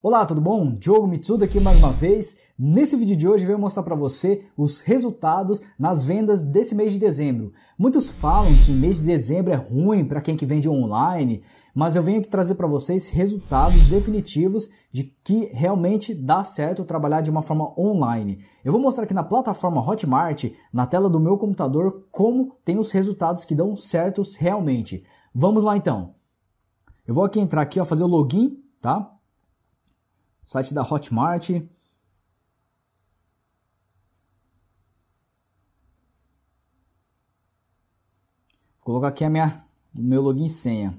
Olá, tudo bom? Diogo Mitsuda aqui mais uma vez. Nesse vídeo de hoje venho mostrar para você os resultados nas vendas desse mês de dezembro. Muitos falam que mês de dezembro é ruim para quem que vende online, mas eu venho aqui trazer para vocês resultados definitivos de que realmente dá certo trabalhar de uma forma online. Eu vou mostrar aqui na plataforma Hotmart, na tela do meu computador, como tem os resultados que dão certos realmente. Vamos lá então. Eu vou aqui entrar aqui, ó, fazer o login, tá? site da Hotmart. Vou colocar aqui a minha, o meu login e senha.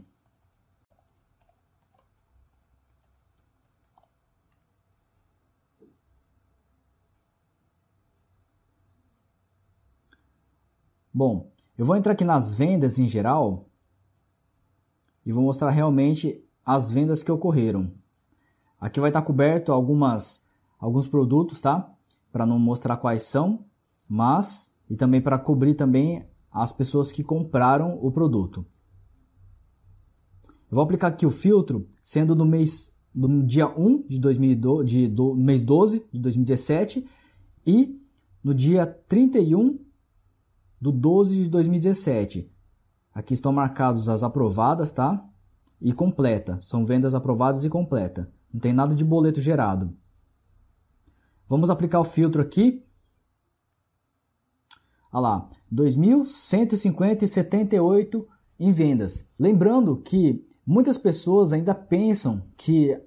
Bom, eu vou entrar aqui nas vendas em geral e vou mostrar realmente as vendas que ocorreram. Aqui vai estar tá coberto algumas, alguns produtos, tá? Para não mostrar quais são, mas e também para cobrir também as pessoas que compraram o produto. Eu vou aplicar aqui o filtro, sendo no mês do dia 1 de 2012, de, do, mês 12 de 2017 e no dia 31 do 12 de 2017. Aqui estão marcados as aprovadas, tá? E completa. São vendas aprovadas e completa. Não tem nada de boleto gerado. Vamos aplicar o filtro aqui. Olha lá, 2.150,78 em vendas. Lembrando que muitas pessoas ainda pensam que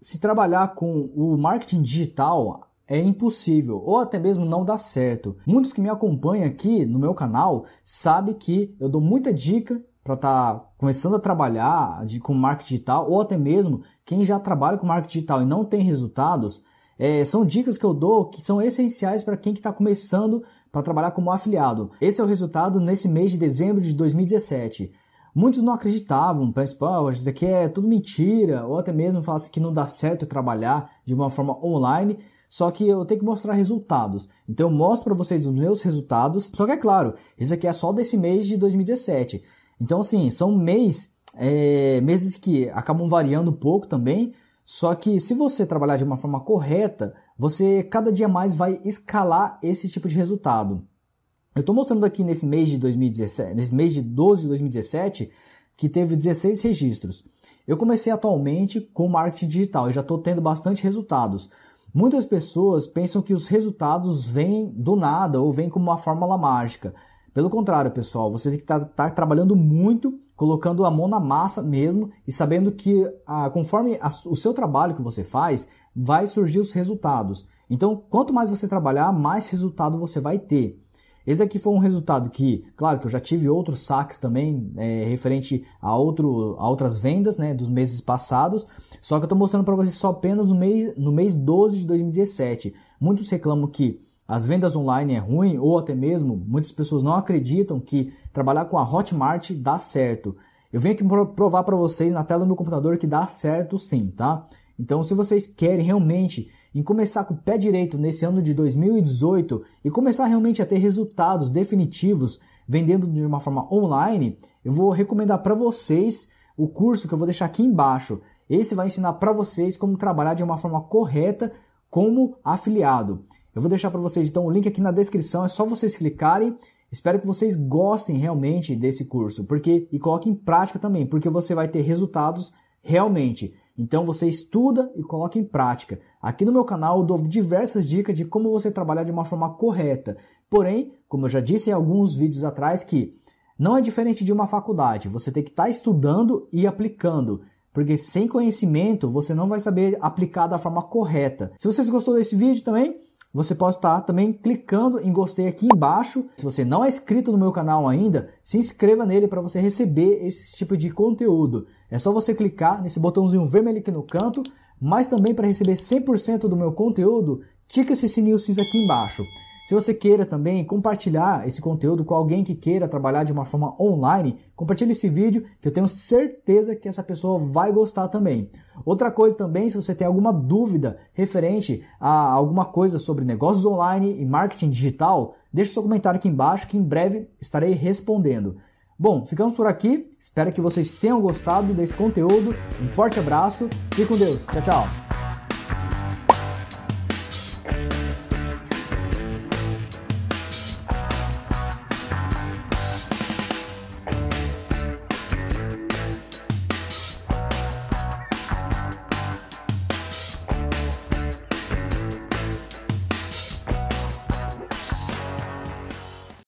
se trabalhar com o marketing digital é impossível ou até mesmo não dá certo. Muitos que me acompanham aqui no meu canal sabem que eu dou muita dica para estar tá começando a trabalhar de, com marketing digital, ou até mesmo quem já trabalha com marketing digital e não tem resultados, é, são dicas que eu dou que são essenciais para quem está que tá começando para trabalhar como afiliado. Esse é o resultado nesse mês de dezembro de 2017. Muitos não acreditavam, pensavam, ah, isso aqui é tudo mentira, ou até mesmo falavam assim, que não dá certo trabalhar de uma forma online, só que eu tenho que mostrar resultados. Então eu mostro para vocês os meus resultados, só que é claro, isso aqui é só desse mês de 2017. Então, assim, são mês, é, meses que acabam variando um pouco também, só que se você trabalhar de uma forma correta, você cada dia mais vai escalar esse tipo de resultado. Eu estou mostrando aqui nesse mês de 2017, nesse mês de 12 de 2017, que teve 16 registros. Eu comecei atualmente com marketing digital e já estou tendo bastante resultados. Muitas pessoas pensam que os resultados vêm do nada ou vêm como uma fórmula mágica. Pelo contrário, pessoal, você tem que estar tá, tá trabalhando muito, colocando a mão na massa mesmo e sabendo que ah, conforme a, o seu trabalho que você faz, vai surgir os resultados. Então, quanto mais você trabalhar, mais resultado você vai ter. Esse aqui foi um resultado que, claro que eu já tive outros saques também é, referente a, outro, a outras vendas né, dos meses passados, só que eu estou mostrando para vocês só apenas no mês, no mês 12 de 2017. Muitos reclamam que as vendas online é ruim ou até mesmo muitas pessoas não acreditam que trabalhar com a Hotmart dá certo. Eu venho aqui provar para vocês na tela do meu computador que dá certo sim, tá? Então, se vocês querem realmente em começar com o pé direito nesse ano de 2018 e começar realmente a ter resultados definitivos vendendo de uma forma online, eu vou recomendar para vocês o curso que eu vou deixar aqui embaixo. Esse vai ensinar para vocês como trabalhar de uma forma correta como afiliado. Eu vou deixar para vocês então o link aqui na descrição, é só vocês clicarem. Espero que vocês gostem realmente desse curso, porque e coloquem em prática também, porque você vai ter resultados realmente. Então você estuda e coloca em prática. Aqui no meu canal eu dou diversas dicas de como você trabalhar de uma forma correta. Porém, como eu já disse em alguns vídeos atrás que não é diferente de uma faculdade, você tem que estar tá estudando e aplicando. Porque sem conhecimento você não vai saber aplicar da forma correta. Se vocês gostou desse vídeo também, você pode estar também clicando em gostei aqui embaixo. Se você não é inscrito no meu canal ainda, se inscreva nele para você receber esse tipo de conteúdo. É só você clicar nesse botãozinho vermelho aqui no canto, mas também para receber 100% do meu conteúdo, tica esse sininho cinza aqui embaixo. Se você queira também compartilhar esse conteúdo com alguém que queira trabalhar de uma forma online, compartilhe esse vídeo que eu tenho certeza que essa pessoa vai gostar também. Outra coisa também, se você tem alguma dúvida referente a alguma coisa sobre negócios online e marketing digital, deixe seu comentário aqui embaixo que em breve estarei respondendo. Bom, ficamos por aqui. Espero que vocês tenham gostado desse conteúdo. Um forte abraço. Fique com Deus. Tchau, tchau.